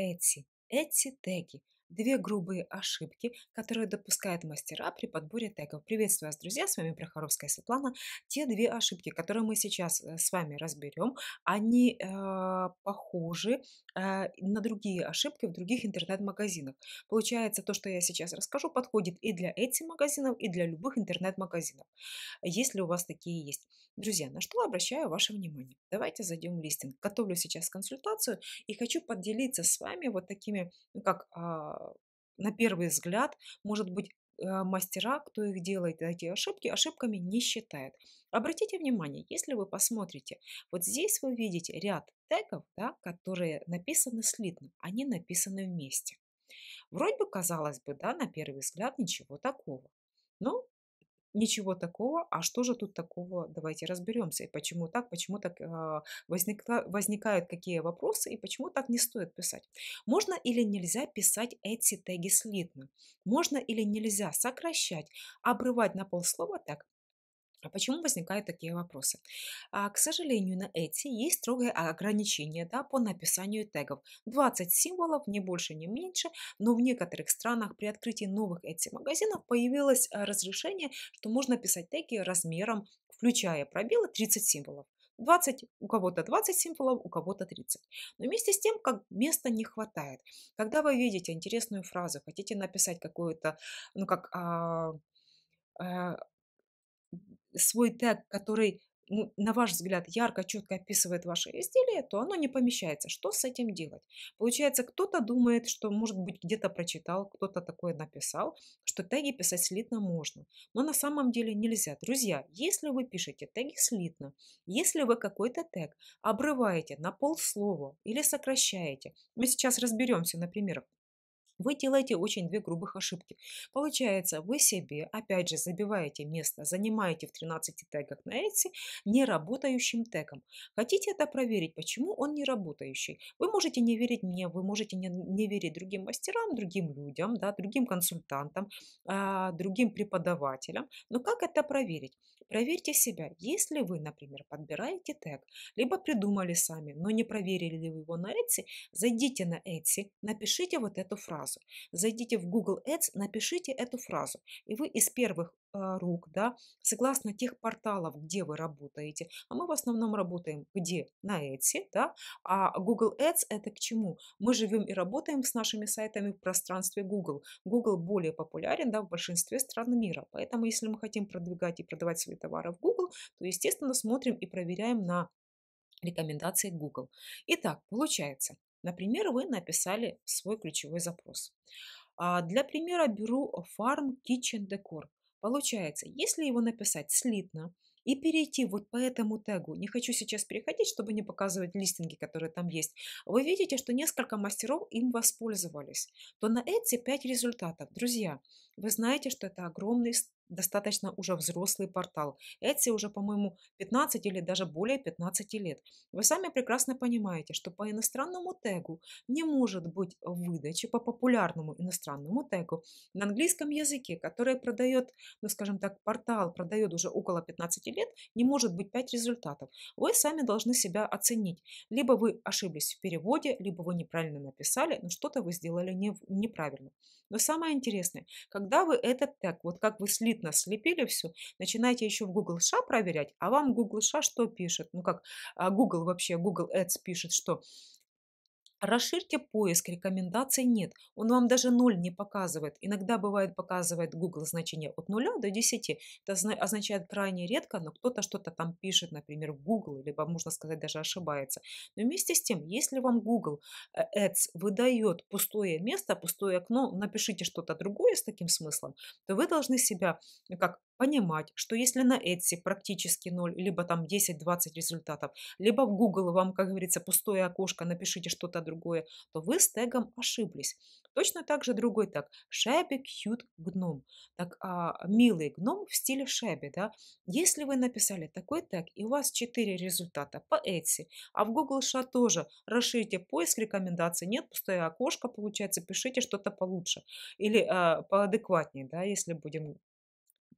έτσι, έτσι τέκει. две грубые ошибки, которые допускают мастера при подборе тегов. Приветствую вас, друзья, с вами Прохоровская Светлана. Те две ошибки, которые мы сейчас э, с вами разберем, они э, похожи э, на другие ошибки в других интернет-магазинах. Получается, то, что я сейчас расскажу, подходит и для этих магазинов, и для любых интернет-магазинов, если у вас такие есть. Друзья, на что обращаю ваше внимание? Давайте зайдем в листинг. Готовлю сейчас консультацию и хочу поделиться с вами вот такими, ну как, а, а, на первый взгляд, может быть, а, мастера, кто их делает, эти ошибки, ошибками не считает. Обратите внимание, если вы посмотрите, вот здесь вы видите ряд тегов, да, которые написаны слитно, они написаны вместе. Вроде бы, казалось бы, да, на первый взгляд ничего такого. Но ничего такого, а что же тут такого, давайте разберемся, и почему так, почему так а, возникла, возникают какие вопросы, и почему так не стоит писать. Можно или нельзя писать эти теги слитно? Можно или нельзя сокращать, обрывать на полслова так, а почему возникают такие вопросы? А, к сожалению, на эти есть строгое ограничение да, по написанию тегов. 20 символов, не больше, не меньше, но в некоторых странах при открытии новых эти магазинов появилось э, разрешение, что можно писать теги размером, включая пробелы, 30 символов. 20, у кого-то 20 символов, у кого-то 30. Но вместе с тем, как места не хватает. Когда вы видите интересную фразу, хотите написать какую-то, ну как а, а, свой тег, который, ну, на ваш взгляд, ярко, четко описывает ваше изделие, то оно не помещается. Что с этим делать? Получается, кто-то думает, что, может быть, где-то прочитал, кто-то такое написал, что теги писать слитно можно. Но на самом деле нельзя. Друзья, если вы пишете теги слитно, если вы какой-то тег обрываете на полслова или сокращаете, мы сейчас разберемся например. Вы делаете очень две грубых ошибки. Получается, вы себе, опять же, забиваете место, занимаете в 13 тегах на Etsy неработающим тегом. Хотите это проверить, почему он не работающий? Вы можете не верить мне, вы можете не, не верить другим мастерам, другим людям, да, другим консультантам, а, другим преподавателям. Но как это проверить? Проверьте себя. Если вы, например, подбираете тег, либо придумали сами, но не проверили вы его на Etsy, зайдите на Etsy, напишите вот эту фразу фразу. Зайдите в Google Ads, напишите эту фразу, и вы из первых а, рук, да, согласно тех порталов, где вы работаете, а мы в основном работаем где? На Etsy, да, а Google Ads это к чему? Мы живем и работаем с нашими сайтами в пространстве Google. Google более популярен, да, в большинстве стран мира, поэтому если мы хотим продвигать и продавать свои товары в Google, то, естественно, смотрим и проверяем на рекомендации Google. Итак, получается, Например, вы написали свой ключевой запрос. А, для примера беру Farm Kitchen Decor. Получается, если его написать слитно и перейти вот по этому тегу, не хочу сейчас переходить, чтобы не показывать листинги, которые там есть, вы видите, что несколько мастеров им воспользовались, то на эти 5 результатов, друзья, вы знаете, что это огромный достаточно уже взрослый портал. Эти уже, по-моему, 15 или даже более 15 лет. Вы сами прекрасно понимаете, что по иностранному тегу не может быть выдачи по популярному иностранному тегу на английском языке, который продает, ну скажем так, портал продает уже около 15 лет, не может быть 5 результатов. Вы сами должны себя оценить. Либо вы ошиблись в переводе, либо вы неправильно написали, но что-то вы сделали не, неправильно. Но самое интересное, когда вы этот тег, вот как вы слили лепит слепили все, начинайте еще в Google США проверять, а вам Google США что пишет? Ну как, а Google вообще, Google Ads пишет, что Расширьте поиск, рекомендаций нет. Он вам даже ноль не показывает. Иногда бывает показывает Google значение от нуля до 10. Это означает крайне редко, но кто-то что-то там пишет, например, в Google, либо, можно сказать, даже ошибается. Но вместе с тем, если вам Google э, Ads выдает пустое место, пустое окно, напишите что-то другое с таким смыслом, то вы должны себя как понимать, что если на Etsy практически ноль, либо там 10-20 результатов, либо в Google вам, как говорится, пустое окошко, напишите что-то другое, то вы с тегом ошиблись. Точно так же другой так. Шаби кьют гном. Так, а, милый гном в стиле шаби, да? Если вы написали такой тег, и у вас 4 результата по Etsy, а в Google Ша тоже расширите поиск рекомендаций, нет, пустое окошко, получается, пишите что-то получше или а, поадекватнее, да, если будем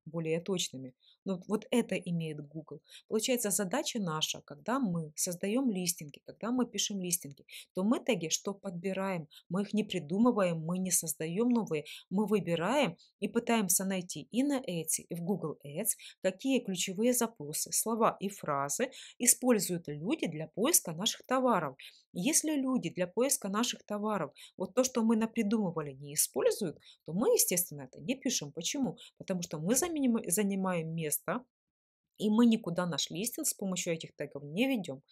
более точными. Но вот это имеет Google. Получается, задача наша, когда мы создаем листинги, когда мы пишем листинги, то мы теги что подбираем? Мы их не придумываем, мы не создаем новые, мы выбираем и пытаемся найти и на Etsy, и в Google Ads, какие ключевые запросы, слова и фразы используют люди для поиска наших товаров. Если люди для поиска наших товаров вот то, что мы напридумывали, не используют, то мы, естественно, это не пишем. Почему? Потому что мы занимаем место и мы никуда наш листинг с помощью этих тегов не ведем.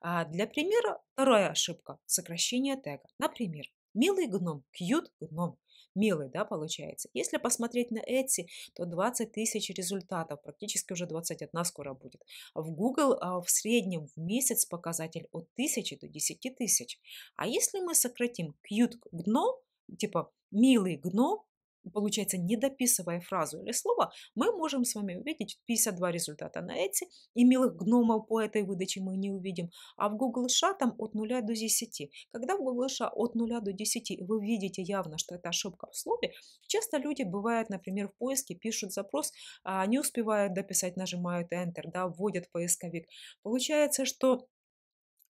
А для примера, вторая ошибка – сокращение тега. Например, милый гном, кьют гном милый, да, получается. Если посмотреть на Etsy, то 20 тысяч результатов, практически уже 21 скоро будет. А в Google а, в среднем в месяц показатель от 1000 до 10 тысяч. А если мы сократим cute гно, типа милый гно, получается, не дописывая фразу или слово, мы можем с вами увидеть 52 результата на эти и милых гномов по этой выдаче мы не увидим, а в Google Ша там от 0 до 10. Когда в Google Ша от 0 до 10 вы видите явно, что это ошибка в слове, часто люди бывают, например, в поиске пишут запрос, а не успевают дописать, нажимают Enter, да, вводят поисковик. Получается, что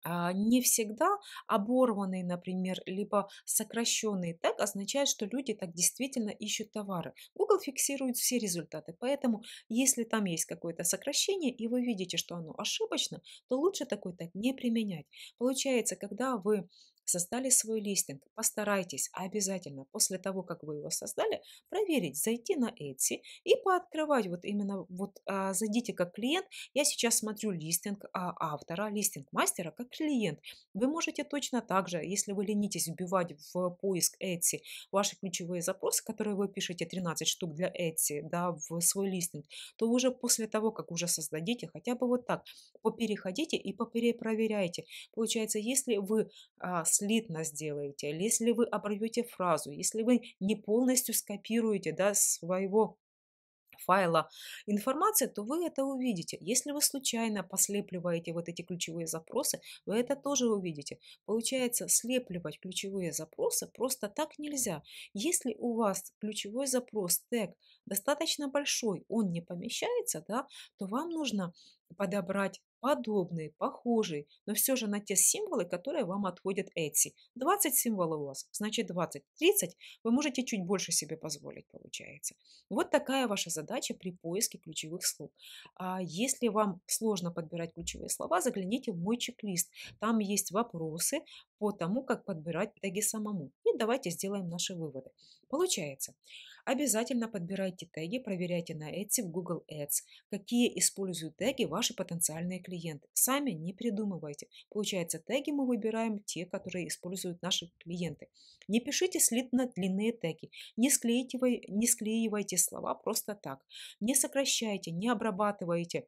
а, не всегда оборванный, например, либо сокращенный тег означает, что люди так действительно ищут товары. Google фиксирует все результаты, поэтому если там есть какое-то сокращение и вы видите, что оно ошибочно, то лучше такой тег не применять. Получается, когда вы создали свой листинг, постарайтесь обязательно после того, как вы его создали, проверить, зайти на Etsy и пооткрывать вот именно, вот а, зайдите как клиент, я сейчас смотрю листинг а, автора, листинг мастера как клиент. Вы можете точно так же, если вы ленитесь вбивать в поиск Etsy ваши ключевые запросы, которые вы пишете, 13 штук для Etsy, да, в свой листинг, то уже после того, как уже создадите, хотя бы вот так, попереходите и поперепроверяйте. Получается, если вы а, слитно сделаете, или если вы оборвете фразу, если вы не полностью скопируете да, своего файла информации, то вы это увидите. Если вы случайно послепливаете вот эти ключевые запросы, вы это тоже увидите. Получается, слепливать ключевые запросы просто так нельзя. Если у вас ключевой запрос, тег, достаточно большой, он не помещается, да, то вам нужно подобрать подобные, похожие, но все же на те символы, которые вам отходят Etsy. 20 символов у вас, значит 20. 30 вы можете чуть больше себе позволить, получается. Вот такая ваша задача при поиске ключевых слов. А если вам сложно подбирать ключевые слова, загляните в мой чек-лист. Там есть вопросы по тому, как подбирать теги самому. И давайте сделаем наши выводы. Получается, обязательно подбирайте теги, проверяйте на Etsy в Google Ads, какие используют теги ваши потенциальные клиенты. Сами не придумывайте. Получается, теги мы выбираем те, которые используют наши клиенты. Не пишите слитно длинные теги, не склеивайте, не склеивайте слова просто так, не сокращайте, не обрабатывайте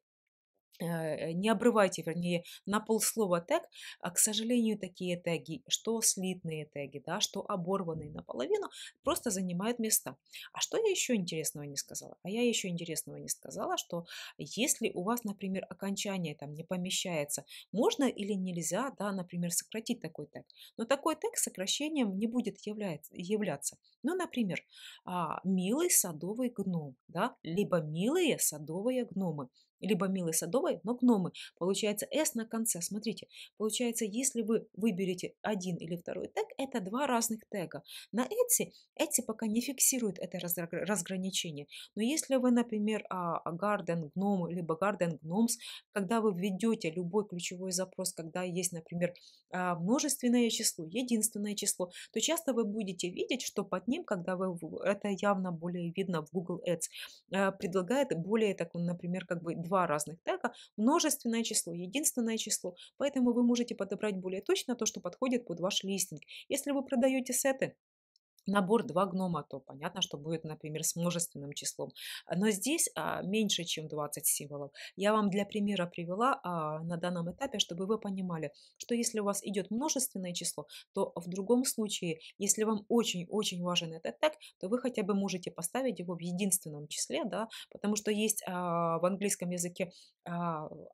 Э, не обрывайте, вернее, на полслова тег, а, к сожалению, такие теги, что слитные теги, да, что оборванные наполовину, просто занимают места. А что я еще интересного не сказала? А я еще интересного не сказала, что если у вас, например, окончание там не помещается, можно или нельзя, да, например, сократить такой тег. Но такой тег сокращением не будет является, являться. Ну, например, а, «милый садовый гном», да, либо «милые садовые гномы» либо милой садовой, но гномы. Получается S на конце. Смотрите, получается, если вы выберете один или второй тег, это два разных тега. На Etsy, Etsy пока не фиксирует это разграничение. Но если вы, например, Garden а, Gnome, либо Garden Gnomes, когда вы введете любой ключевой запрос, когда есть, например, а, множественное число, единственное число, то часто вы будете видеть, что под ним, когда вы, это явно более видно в Google Ads, а, предлагает более, так, например, как бы два разных тега, множественное число, единственное число, поэтому вы можете подобрать более точно то, что подходит под ваш листинг. Если вы продаете сеты, набор два гнома, то понятно, что будет, например, с множественным числом. Но здесь а, меньше, чем 20 символов. Я вам для примера привела а, на данном этапе, чтобы вы понимали, что если у вас идет множественное число, то в другом случае, если вам очень-очень важен этот тег, то вы хотя бы можете поставить его в единственном числе, да, потому что есть а, в английском языке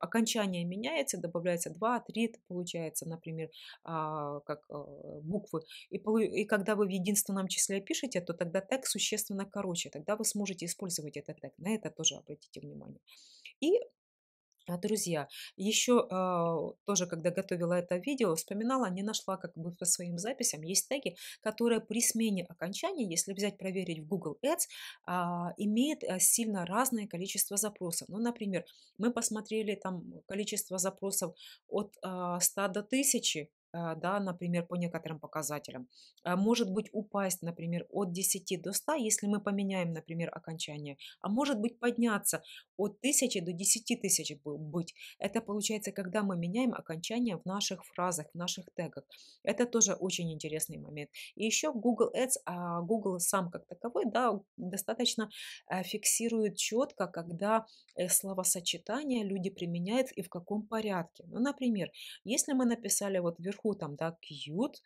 окончание меняется, добавляется 2, 3, получается, например, как э, буквы. и когда вы в единственном множественном числе пишете, то тогда тег существенно короче, тогда вы сможете использовать этот тег. На это тоже обратите внимание. И а, Друзья, еще а, тоже, когда готовила это видео, вспоминала, не нашла как бы по своим записям, есть теги, которые при смене окончания, если взять проверить в Google Ads, а, имеют сильно разное количество запросов. Ну, например, мы посмотрели там количество запросов от 100 до 1000, а, да, например, по некоторым показателям. А может быть упасть, например, от 10 до 100, если мы поменяем, например, окончание. А может быть подняться от 1000 до 10 тысяч быть. Это получается, когда мы меняем окончание в наших фразах, в наших тегах. Это тоже очень интересный момент. И еще Google Ads, а Google сам как таковой, да, достаточно э, фиксирует четко, когда э, словосочетания люди применяют и в каком порядке. Ну, например, если мы написали вот вверху наверху там, да, cute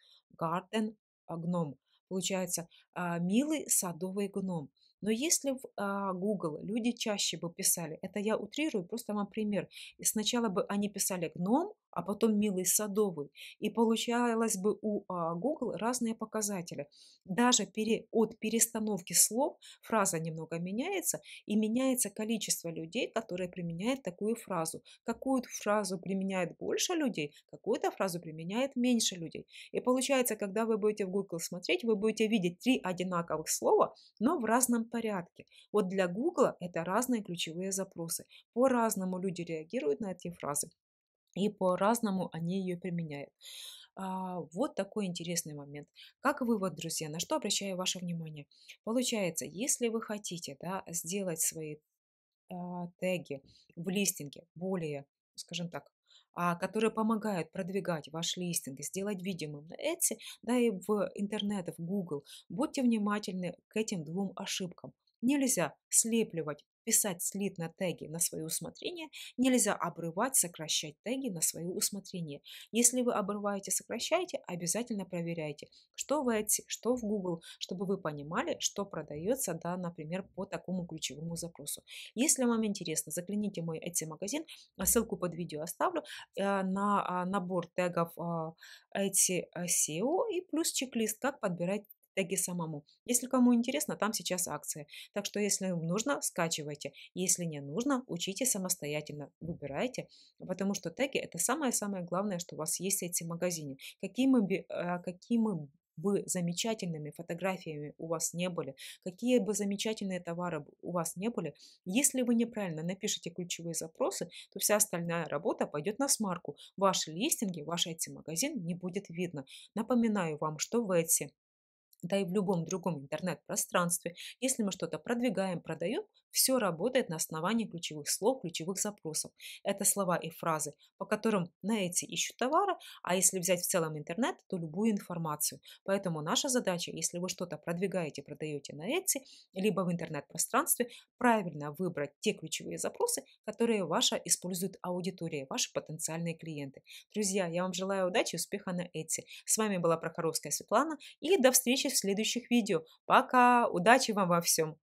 garden гном. Получается, а, милый садовый гном. Но если в а, Google люди чаще бы писали, это я утрирую, просто вам пример, и сначала бы они писали гном, а потом милый садовый. И получалось бы у а, Google разные показатели. Даже от перестановки слов фраза немного меняется, и меняется количество людей, которые применяют такую фразу. какую фразу применяет больше людей, какую-то фразу применяет меньше людей. И получается, когда вы будете в Google смотреть, вы будете видеть три одинаковых слова, но в разном порядке. Вот для Google это разные ключевые запросы. По-разному люди реагируют на эти фразы и по-разному они ее применяют. А, вот такой интересный момент. Как вывод, друзья, на что обращаю ваше внимание? Получается, если вы хотите да, сделать свои а, теги в листинге более, скажем так, а, которые помогают продвигать ваш листинг, сделать видимым на Etsy, да и в интернетах, в Google. Будьте внимательны к этим двум ошибкам. Нельзя слепливать писать слитно теги на свое усмотрение, нельзя обрывать, сокращать теги на свое усмотрение. Если вы обрываете, сокращаете, обязательно проверяйте, что в Etsy, что в Google, чтобы вы понимали, что продается, да, например, по такому ключевому запросу. Если вам интересно, загляните в мой Etsy магазин, а, ссылку под видео оставлю, э, на а, набор тегов а, Etsy э, SEO и плюс чек-лист, как подбирать теги самому. Если кому интересно, там сейчас акция, Так что если вам нужно, скачивайте. Если не нужно, учите самостоятельно, выбирайте, потому что теги это самое-самое главное, что у вас есть в магазины. магазине. Какими какие мы бы замечательными фотографиями у вас не были, какие бы замечательные товары у вас не были, если вы неправильно напишите ключевые запросы, то вся остальная работа пойдет на смарку. Ваши листинги, ваш Etsy-магазин не будет видно. Напоминаю вам, что в Etsy да и в любом другом интернет-пространстве, если мы что-то продвигаем, продаем, все работает на основании ключевых слов, ключевых запросов. Это слова и фразы, по которым на эти ищут товары, а если взять в целом интернет, то любую информацию. Поэтому наша задача, если вы что-то продвигаете, продаете на эти, либо в интернет-пространстве, правильно выбрать те ключевые запросы, которые ваша использует аудитория, ваши потенциальные клиенты. Друзья, я вам желаю удачи и успеха на эти. С вами была Прохоровская Светлана и до встречи встречи в следующих видео. Пока! Удачи вам во всем!